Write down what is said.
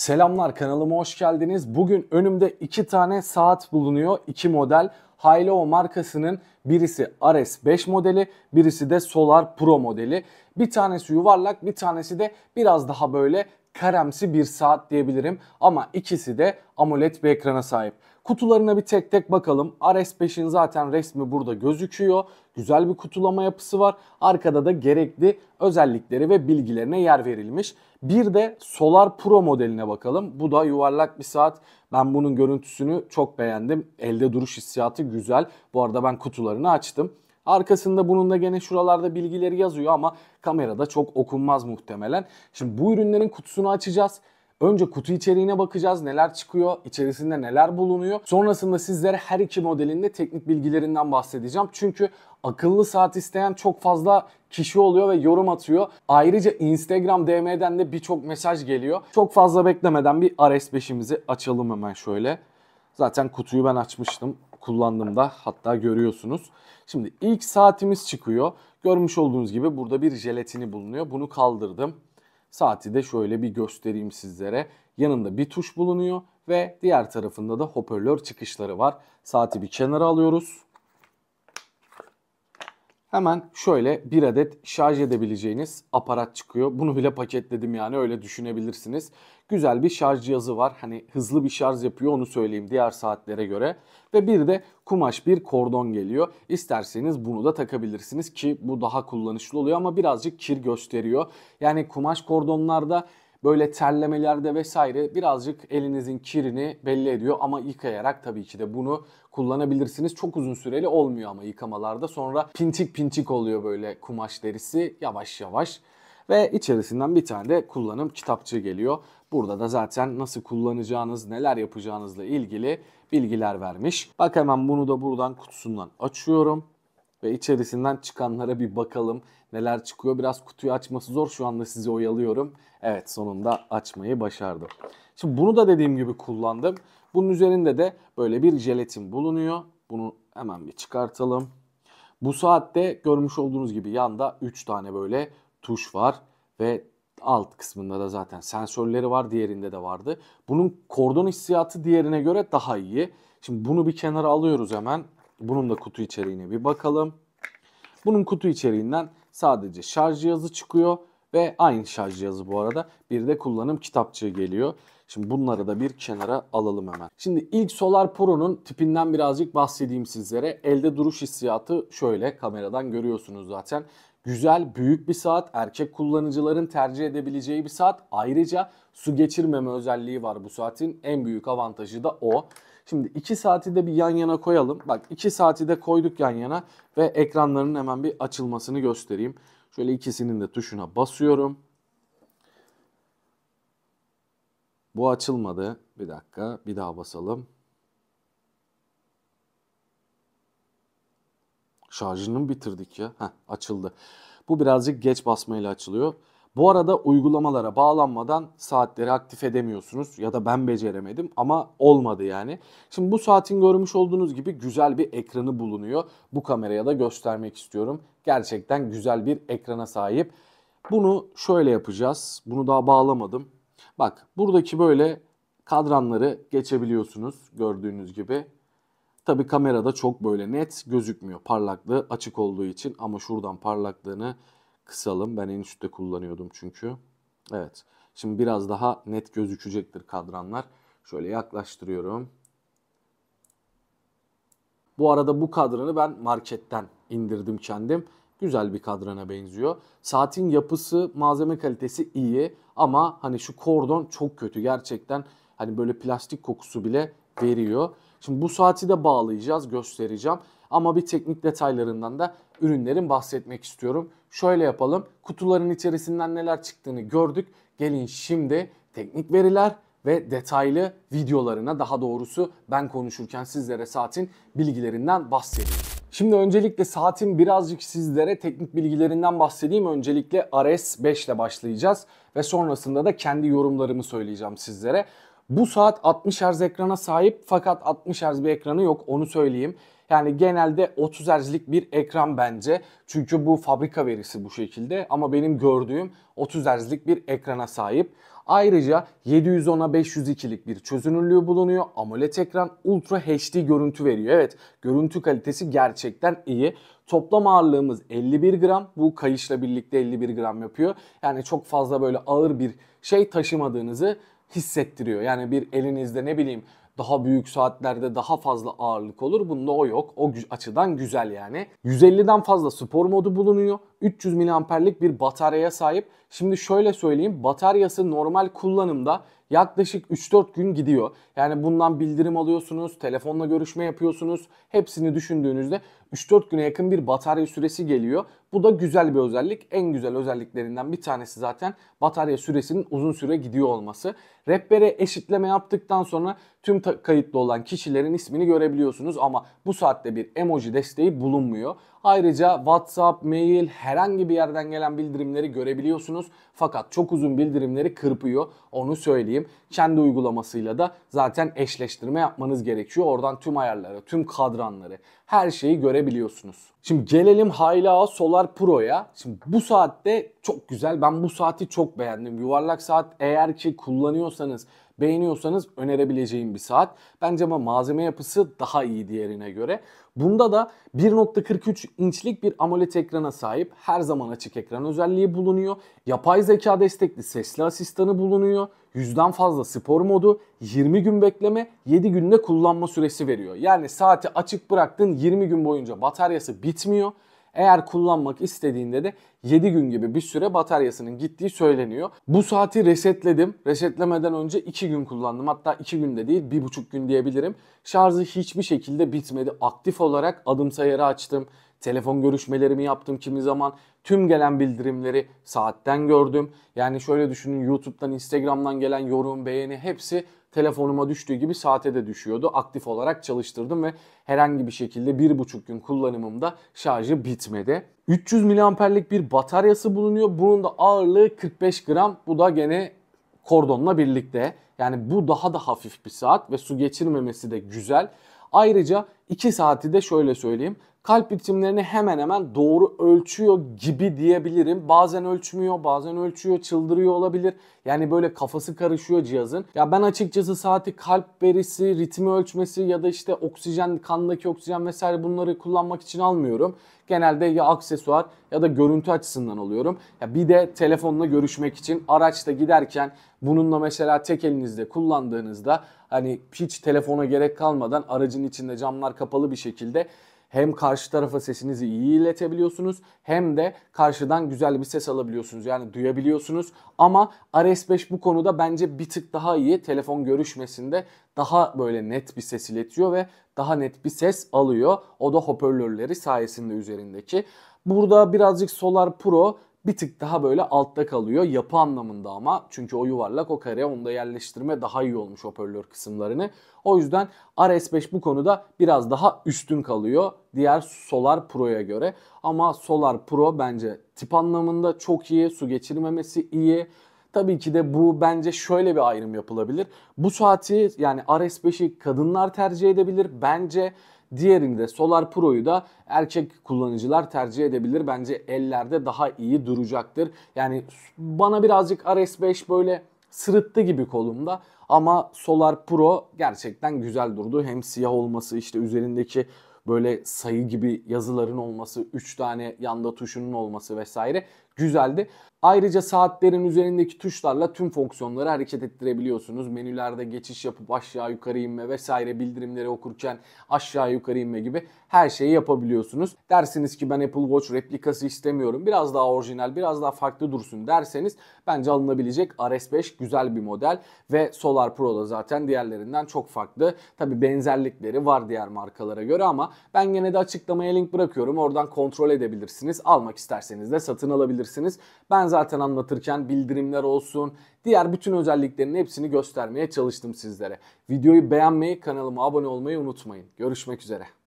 Selamlar kanalıma hoş geldiniz. Bugün önümde iki tane saat bulunuyor. iki model. Haylao markasının birisi Ares 5 modeli, birisi de Solar Pro modeli. Bir tanesi yuvarlak, bir tanesi de biraz daha böyle karemsi bir saat diyebilirim ama ikisi de AMOLED bir ekrana sahip. Kutularına bir tek tek bakalım. RS5'in zaten resmi burada gözüküyor. Güzel bir kutulama yapısı var. Arkada da gerekli özellikleri ve bilgilerine yer verilmiş. Bir de Solar Pro modeline bakalım. Bu da yuvarlak bir saat. Ben bunun görüntüsünü çok beğendim. Elde duruş hissiyatı güzel. Bu arada ben kutularını açtım. Arkasında bunun da gene şuralarda bilgileri yazıyor ama kamerada çok okunmaz muhtemelen. Şimdi bu ürünlerin kutusunu açacağız. Önce kutu içeriğine bakacağız. Neler çıkıyor, içerisinde neler bulunuyor. Sonrasında sizlere her iki modelinde teknik bilgilerinden bahsedeceğim. Çünkü akıllı saat isteyen çok fazla kişi oluyor ve yorum atıyor. Ayrıca Instagram DM'den de birçok mesaj geliyor. Çok fazla beklemeden bir RS5'imizi açalım hemen şöyle. Zaten kutuyu ben açmıştım kullandığımda hatta görüyorsunuz. Şimdi ilk saatimiz çıkıyor. Görmüş olduğunuz gibi burada bir jelatini bulunuyor. Bunu kaldırdım. Saati de şöyle bir göstereyim sizlere. Yanında bir tuş bulunuyor ve diğer tarafında da hoparlör çıkışları var. Saati bir kenara alıyoruz. Hemen şöyle bir adet şarj edebileceğiniz aparat çıkıyor. Bunu bile paketledim yani öyle düşünebilirsiniz. Güzel bir şarj cihazı var. Hani hızlı bir şarj yapıyor onu söyleyeyim diğer saatlere göre. Ve bir de kumaş bir kordon geliyor. İsterseniz bunu da takabilirsiniz ki bu daha kullanışlı oluyor ama birazcık kir gösteriyor. Yani kumaş kordonlarda böyle terlemelerde vesaire birazcık elinizin kirini belli ediyor ama yıkayarak tabii ki de bunu kullanabilirsiniz. Çok uzun süreli olmuyor ama yıkamalarda sonra pintik pintik oluyor böyle kumaş derisi yavaş yavaş ve içerisinden bir tane de kullanım kitapçığı geliyor. Burada da zaten nasıl kullanacağınız, neler yapacağınızla ilgili bilgiler vermiş. Bak hemen bunu da buradan kutusundan açıyorum ve içerisinden çıkanlara bir bakalım. Neler çıkıyor? Biraz kutuyu açması zor. Şu anda sizi oyalıyorum. Evet sonunda açmayı başardım. Şimdi bunu da dediğim gibi kullandım. Bunun üzerinde de böyle bir jelatin bulunuyor. Bunu hemen bir çıkartalım. Bu saatte görmüş olduğunuz gibi yanda 3 tane böyle tuş var ve alt kısmında da zaten sensörleri var. Diğerinde de vardı. Bunun kordon hissiyatı diğerine göre daha iyi. Şimdi bunu bir kenara alıyoruz hemen. Bunun da kutu içeriğine bir bakalım. Bunun kutu içeriğinden sadece şarj cihazı çıkıyor ve aynı şarj cihazı bu arada bir de kullanım kitapçığı geliyor. Şimdi bunları da bir kenara alalım hemen. Şimdi ilk Solar Pro'nun tipinden birazcık bahsedeyim sizlere. Elde duruş hissiyatı şöyle kameradan görüyorsunuz zaten. Güzel, büyük bir saat, erkek kullanıcıların tercih edebileceği bir saat. Ayrıca su geçirmeme özelliği var bu saatin. En büyük avantajı da o. Şimdi 2 saati de bir yan yana koyalım. Bak 2 saati de koyduk yan yana ve ekranların hemen bir açılmasını göstereyim. Şöyle ikisinin de tuşuna basıyorum. Bu açılmadı. Bir dakika bir daha basalım. Şarjını bitirdik ya? Heh, açıldı. Bu birazcık geç basmayla açılıyor. Bu arada uygulamalara bağlanmadan saatleri aktif edemiyorsunuz ya da ben beceremedim ama olmadı yani. Şimdi bu saatin görmüş olduğunuz gibi güzel bir ekranı bulunuyor. Bu kameraya da göstermek istiyorum. Gerçekten güzel bir ekrana sahip. Bunu şöyle yapacağız. Bunu daha bağlamadım. Bak buradaki böyle kadranları geçebiliyorsunuz gördüğünüz gibi. Tabi kamerada çok böyle net gözükmüyor parlaklığı açık olduğu için ama şuradan parlaklığını kısalım. Ben en üstte kullanıyordum çünkü. Evet. Şimdi biraz daha net gözükecektir kadranlar. Şöyle yaklaştırıyorum. Bu arada bu kadranı ben marketten indirdim kendim. Güzel bir kadrana benziyor. Saatin yapısı, malzeme kalitesi iyi ama hani şu kordon çok kötü. Gerçekten hani böyle plastik kokusu bile veriyor. Şimdi bu saati de bağlayacağız, göstereceğim. Ama bir teknik detaylarından da ürünlerin bahsetmek istiyorum. Şöyle yapalım. Kutuların içerisinden neler çıktığını gördük. Gelin şimdi teknik veriler ve detaylı videolarına daha doğrusu ben konuşurken sizlere saatin bilgilerinden bahsedeyim. Şimdi öncelikle saatin birazcık sizlere teknik bilgilerinden bahsedeyim. Öncelikle RS 5 ile başlayacağız ve sonrasında da kendi yorumlarımı söyleyeceğim sizlere. Bu saat 60 Hz ekrana sahip fakat 60 Hz bir ekranı yok onu söyleyeyim. Yani genelde 30 Hz'lik bir ekran bence. Çünkü bu fabrika verisi bu şekilde ama benim gördüğüm 30 Hz'lik bir ekrana sahip. Ayrıca 710'a 502'lik bir çözünürlüğü bulunuyor. AMOLED ekran Ultra HD görüntü veriyor. Evet görüntü kalitesi gerçekten iyi. Toplam ağırlığımız 51 gram. Bu kayışla birlikte 51 gram yapıyor. Yani çok fazla böyle ağır bir şey taşımadığınızı hissettiriyor. Yani bir elinizde ne bileyim daha büyük saatlerde daha fazla ağırlık olur. Bunda o yok. O açıdan güzel yani. 150'den fazla spor modu bulunuyor. 300 miliamperlik bir bataryaya sahip. Şimdi şöyle söyleyeyim. Bataryası normal kullanımda yaklaşık 3-4 gün gidiyor. Yani bundan bildirim alıyorsunuz, telefonla görüşme yapıyorsunuz. Hepsini düşündüğünüzde 3-4 güne yakın bir batarya süresi geliyor. Bu da güzel bir özellik. En güzel özelliklerinden bir tanesi zaten batarya süresinin uzun süre gidiyor olması. Rehbere eşitleme yaptıktan sonra tüm kayıtlı olan kişilerin ismini görebiliyorsunuz ama bu saatte bir emoji desteği bulunmuyor. Ayrıca WhatsApp, mail, herhangi bir yerden gelen bildirimleri görebiliyorsunuz. Fakat çok uzun bildirimleri kırpıyor. Onu söyleyeyim. Kendi uygulamasıyla da zaten eşleştirme yapmanız gerekiyor. Oradan tüm ayarları, tüm kadranları, her şeyi görebiliyorsunuz. Şimdi gelelim Hayla Solar Pro'ya. Şimdi bu saatte çok güzel. Ben bu saati çok beğendim. Yuvarlak saat eğer ki kullanıyorsanız Beğeniyorsanız önerebileceğim bir saat. Bence ama malzeme yapısı daha iyi diğerine göre. Bunda da 1.43 inçlik bir AMOLED ekrana sahip. Her zaman açık ekran özelliği bulunuyor. Yapay zeka destekli sesli asistanı bulunuyor. Yüzden fazla spor modu, 20 gün bekleme, 7 günde kullanma süresi veriyor. Yani saati açık bıraktın 20 gün boyunca bataryası bitmiyor. Eğer kullanmak istediğinde de 7 gün gibi bir süre bataryasının gittiği söyleniyor. Bu saati resetledim. Resetlemeden önce 2 gün kullandım. Hatta 2 günde değil 1,5 gün diyebilirim. Şarjı hiçbir şekilde bitmedi. Aktif olarak adım sayarı açtım. Telefon görüşmelerimi yaptım kimi zaman. Tüm gelen bildirimleri saatten gördüm. Yani şöyle düşünün YouTube'dan, Instagram'dan gelen yorum, beğeni hepsi telefonuma düştüğü gibi saate de düşüyordu. Aktif olarak çalıştırdım ve herhangi bir şekilde 1,5 gün kullanımımda şarjı bitmedi. 300 miliamperlik bir bataryası bulunuyor. Bunun da ağırlığı 45 gram. Bu da gene kordonla birlikte. Yani bu daha da hafif bir saat ve su geçirmemesi de güzel. Ayrıca 2 saati de şöyle söyleyeyim kalp ritimlerini hemen hemen doğru ölçüyor gibi diyebilirim. Bazen ölçmüyor, bazen ölçüyor, çıldırıyor olabilir. Yani böyle kafası karışıyor cihazın. Ya ben açıkçası saati kalp verisi, ritmi ölçmesi ya da işte oksijen, kandaki oksijen vesaire bunları kullanmak için almıyorum. Genelde ya aksesuar ya da görüntü açısından alıyorum. Ya bir de telefonla görüşmek için araçta giderken bununla mesela tek elinizde kullandığınızda hani hiç telefona gerek kalmadan aracın içinde camlar kapalı bir şekilde hem karşı tarafa sesinizi iyi iletebiliyorsunuz hem de karşıdan güzel bir ses alabiliyorsunuz. Yani duyabiliyorsunuz ama RS5 bu konuda bence bir tık daha iyi. Telefon görüşmesinde daha böyle net bir ses iletiyor ve daha net bir ses alıyor. O da hoparlörleri sayesinde üzerindeki. Burada birazcık Solar Pro bir tık daha böyle altta kalıyor yapı anlamında ama çünkü o yuvarlak o kare onda yerleştirme daha iyi olmuş hoparlör kısımlarını. O yüzden RS5 bu konuda biraz daha üstün kalıyor diğer Solar Pro'ya göre. Ama Solar Pro bence tip anlamında çok iyi, su geçirmemesi iyi. Tabii ki de bu bence şöyle bir ayrım yapılabilir. Bu saati yani RS5'i kadınlar tercih edebilir. Bence Diğerinde Solar Pro'yu da erkek kullanıcılar tercih edebilir. Bence ellerde daha iyi duracaktır. Yani bana birazcık RS5 böyle sırıttı gibi kolumda. Ama Solar Pro gerçekten güzel durdu. Hem siyah olması işte üzerindeki böyle sayı gibi yazıların olması, 3 tane yanda tuşunun olması vesaire güzeldi. Ayrıca saatlerin üzerindeki tuşlarla tüm fonksiyonları hareket ettirebiliyorsunuz. Menülerde geçiş yapıp aşağı yukarı inme vesaire bildirimleri okurken aşağı yukarı inme gibi her şeyi yapabiliyorsunuz. Dersiniz ki ben Apple Watch replikası istemiyorum. Biraz daha orijinal, biraz daha farklı dursun derseniz bence alınabilecek RS5 güzel bir model ve Solar Pro da zaten diğerlerinden çok farklı. Tabi benzerlikleri var diğer markalara göre ama ben gene de açıklamaya link bırakıyorum. Oradan kontrol edebilirsiniz. Almak isterseniz de satın alabilirsiniz kullanabilirsiniz. Ben zaten anlatırken bildirimler olsun, diğer bütün özelliklerin hepsini göstermeye çalıştım sizlere. Videoyu beğenmeyi, kanalıma abone olmayı unutmayın. Görüşmek üzere.